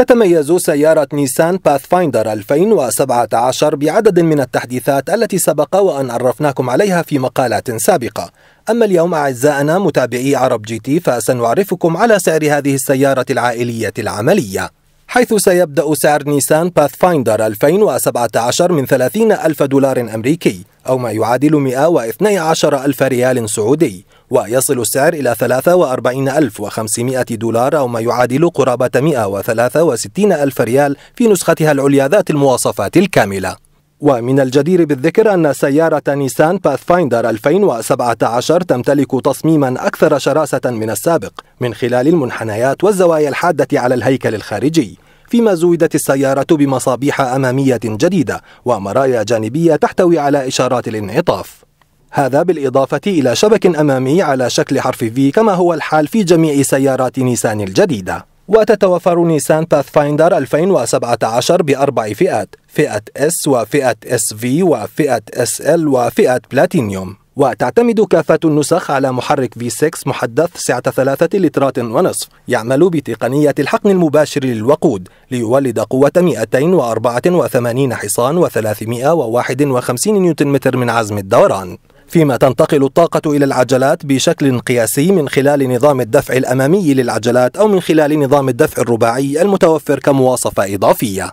تتميز سيارة نيسان باثفايندر 2017 بعدد من التحديثات التي سبق وأن عرفناكم عليها في مقالات سابقة أما اليوم أعزائنا متابعي عرب جي تي فسنعرفكم على سعر هذه السيارة العائلية العملية حيث سيبدأ سعر نيسان باثفايندر 2017 من 30 ألف دولار أمريكي أو ما يعادل 112 ألف ريال سعودي ويصل السعر إلى 43500 دولار أو ما يعادل قرابة 163 ألف ريال في نسختها العليا ذات المواصفات الكاملة ومن الجدير بالذكر أن سيارة نيسان باثفايندر 2017 تمتلك تصميما أكثر شراسة من السابق من خلال المنحنيات والزوايا الحادة على الهيكل الخارجي فيما زودت السيارة بمصابيح أمامية جديدة ومرايا جانبية تحتوي على إشارات الانعطاف هذا بالإضافة إلى شبك أمامي على شكل حرف V كما هو الحال في جميع سيارات نيسان الجديدة وتتوفر نيسان باثفايندر 2017 بأربع فئات فئة S وفئة SV وفئة SL وفئة بلاتينيوم وتعتمد كافة النسخ على محرك V6 محدث سعة ثلاثة لترات ونصف يعمل بتقنية الحقن المباشر للوقود ليولد قوة 284 حصان و351 نيوتن متر من عزم الدوران فيما تنتقل الطاقة إلى العجلات بشكل قياسي من خلال نظام الدفع الأمامي للعجلات أو من خلال نظام الدفع الرباعي المتوفر كمواصفة إضافية